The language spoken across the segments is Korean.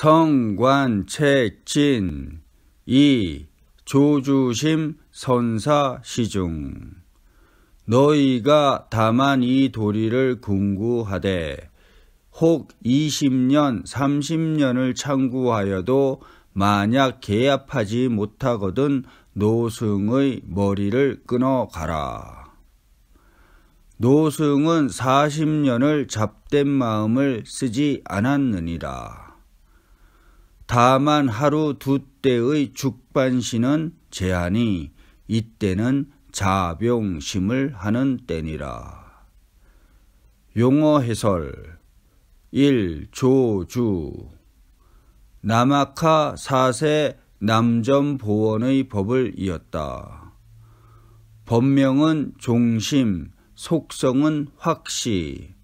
성관채진 2. 조주심 선사 시중 너희가 다만 이 도리를 궁구하되 혹 20년 30년을 창구하여도 만약 계약하지 못하거든 노승의 머리를 끊어 가라. 노승은 40년을 잡된 마음을 쓰지 않았느니라. 다만 하루 두 때의 죽반신은 제하니 이때는 자병심을 하는 때니라. 용어 해설 1. 조주 남아카 4세 남전보원의 법을 이었다. 법명은 종심, 속성은 확시,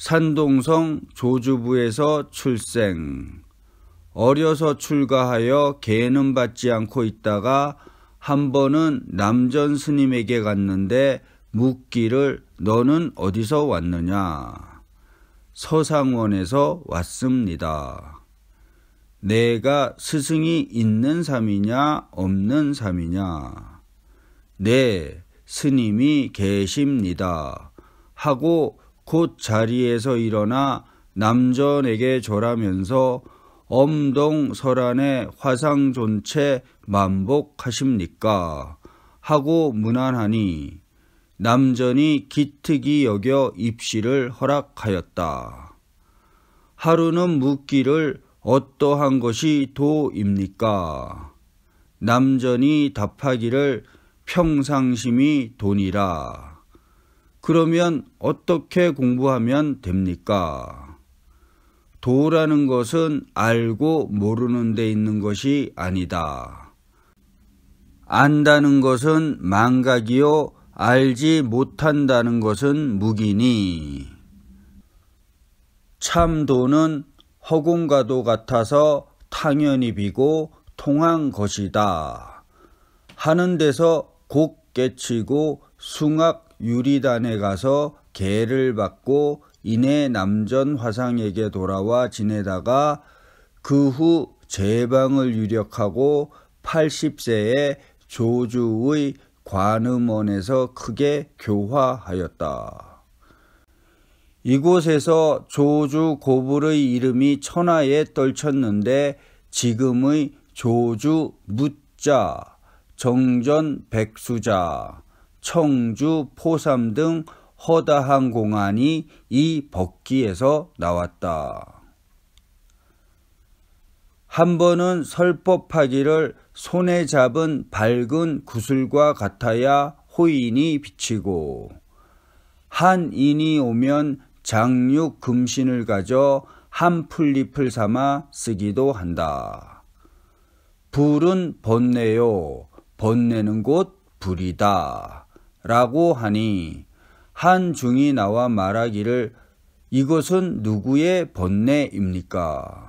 산동성 조주부에서 출생. 어려서 출가하여 개는 받지 않고 있다가 한 번은 남전 스님에게 갔는데 묻기를 너는 어디서 왔느냐? 서상원에서 왔습니다. 내가 스승이 있는 삶이냐, 없는 삶이냐? 네, 스님이 계십니다. 하고 곧 자리에서 일어나 남전에게 절하면서 엄동설안에 화상존체 만복하십니까 하고 문안하니 남전이 기특이 여겨 입시를 허락하였다. 하루는 묻기를 어떠한 것이 도입니까? 남전이 답하기를 평상심이 돈이라. 그러면 어떻게 공부하면 됩니까? 도라는 것은 알고 모르는 데 있는 것이 아니다. 안다는 것은 망각이요, 알지 못한다는 것은 무기니. 참도는 허공과도 같아서 당연히 비고 통한 것이다. 하는 데서 곡 깨치고 숭악 유리단에 가서 계를 받고 이내 남전 화상에게 돌아와 지내다가 그후 제방을 유력하고 80세에 조주의 관음원에서 크게 교화하였다. 이곳에서 조주 고불의 이름이 천하에 떨쳤는데 지금의 조주 묻자 정전 백수자, 청주, 포삼 등 허다한 공안이 이 법기에서 나왔다. 한 번은 설법하기를 손에 잡은 밝은 구슬과 같아야 호인이 비치고 한인이 오면 장육 금신을 가져 한 풀잎을 삼아 쓰기도 한다. 불은 번내요. 번내는 곳 불이다. 라고 하니 한 중이 나와 말하기를 이것은 누구의 번뇌입니까?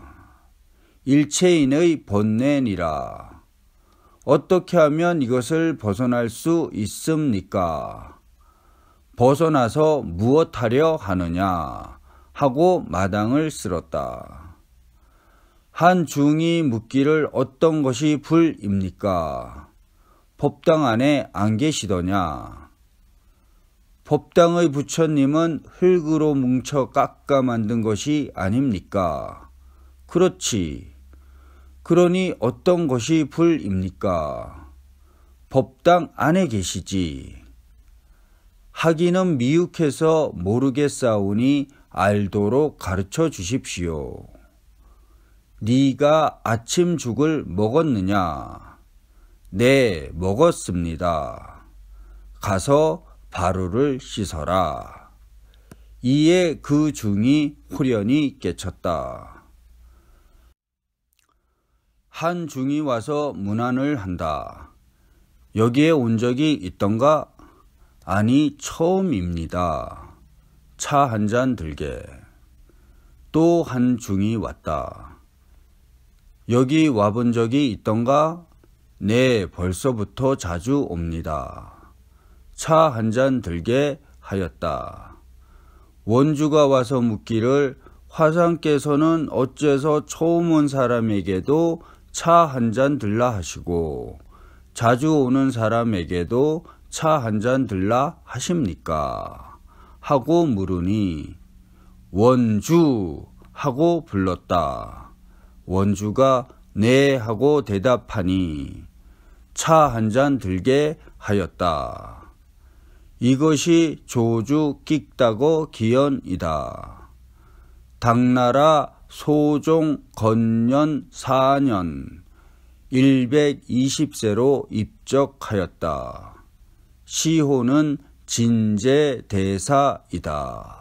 일체인의 번뇌니라. 어떻게 하면 이것을 벗어날 수 있습니까? 벗어나서 무엇하려 하느냐? 하고 마당을 쓸었다. 한 중이 묻기를 어떤 것이 불입니까? 법당 안에 안 계시더냐? 법당의 부처님은 흙으로 뭉쳐 깎아 만든 것이 아닙니까? 그렇지. 그러니 어떤 것이 불입니까? 법당 안에 계시지. 하기는 미혹해서 모르게 싸우니 알도록 가르쳐 주십시오. 네가 아침 죽을 먹었느냐? 네, 먹었습니다. 가서 바로를 씻어라. 이에 그 중이 후련히 깨쳤다. 한 중이 와서 문안을 한다. 여기에 온 적이 있던가? 아니, 처음입니다. 차 한 잔 들게. 또 한 중이 왔다. 여기 와본 적이 있던가? 네, 벌써부터 자주 옵니다. 차 한 잔 들게 하였다. 원주가 와서 묻기를 화상께서는 어째서 처음 온 사람에게도 차 한 잔 들라 하시고 자주 오는 사람에게도 차 한 잔 들라 하십니까? 하고 물으니 원주 하고 불렀다. 원주가 네 하고 대답하니 차한잔 들게 하였다. 이것이 조주 끽다고 기연이다. 당나라 소종 건년 4년 120세로 입적하였다. 시호는 진제 대사이다.